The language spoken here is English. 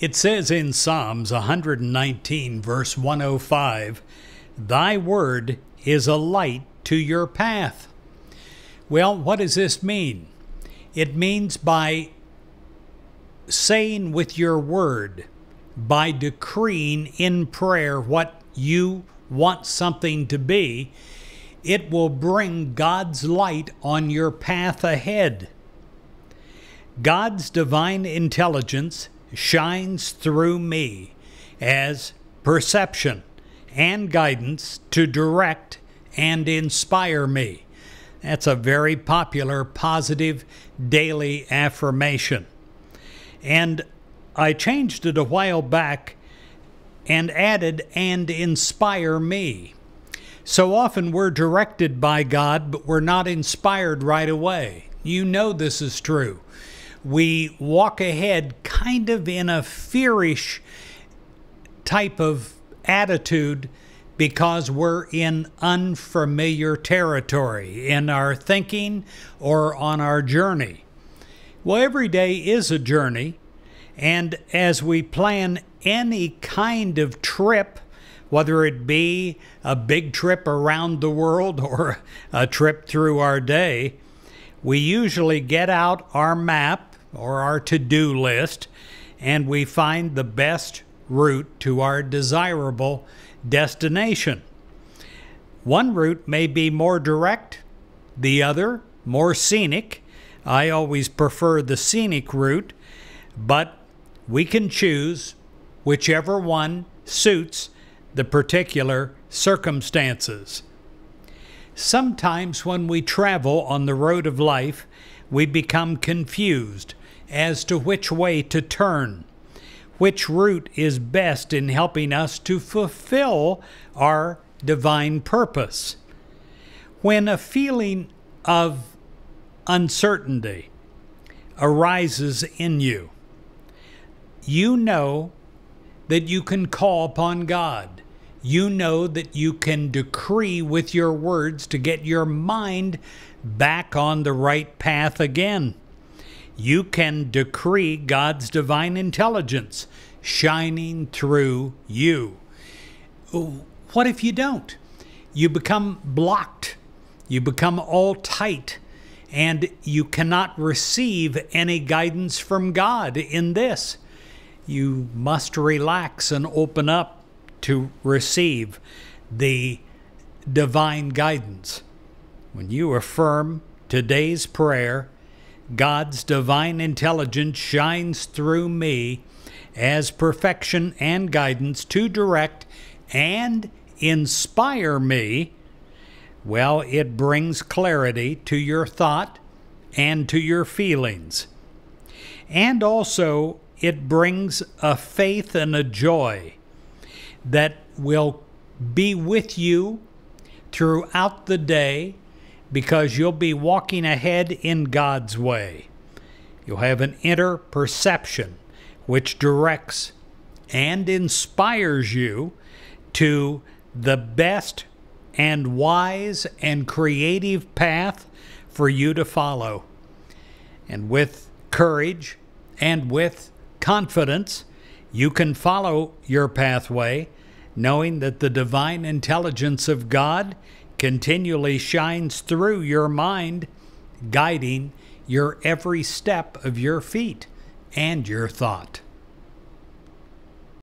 It says in Psalms 119, verse 105, Thy word is a light to your path. Well, what does this mean? It means by saying with your word, by decreeing in prayer what you want something to be, it will bring God's light on your path ahead. God's divine intelligence shines through me as perception and guidance to direct and inspire me. That's a very popular positive daily affirmation. And I changed it a while back and added, and inspire me. So often we're directed by God, but we're not inspired right away. You know this is true we walk ahead kind of in a fearish type of attitude because we're in unfamiliar territory in our thinking or on our journey. Well, every day is a journey, and as we plan any kind of trip, whether it be a big trip around the world or a trip through our day, we usually get out our map or our to do list, and we find the best route to our desirable destination. One route may be more direct, the other more scenic. I always prefer the scenic route, but we can choose whichever one suits the particular circumstances. Sometimes when we travel on the road of life, we become confused as to which way to turn, which route is best in helping us to fulfill our divine purpose. When a feeling of uncertainty arises in you, you know that you can call upon God. You know that you can decree with your words to get your mind back on the right path again you can decree God's divine intelligence shining through you. What if you don't? You become blocked, you become all tight, and you cannot receive any guidance from God in this. You must relax and open up to receive the divine guidance. When you affirm today's prayer, God's divine intelligence shines through me as perfection and guidance to direct and inspire me. Well, it brings clarity to your thought and to your feelings. And also, it brings a faith and a joy that will be with you throughout the day because you'll be walking ahead in God's way. You'll have an inner perception which directs and inspires you to the best and wise and creative path for you to follow. And with courage and with confidence, you can follow your pathway, knowing that the divine intelligence of God continually shines through your mind, guiding your every step of your feet and your thought.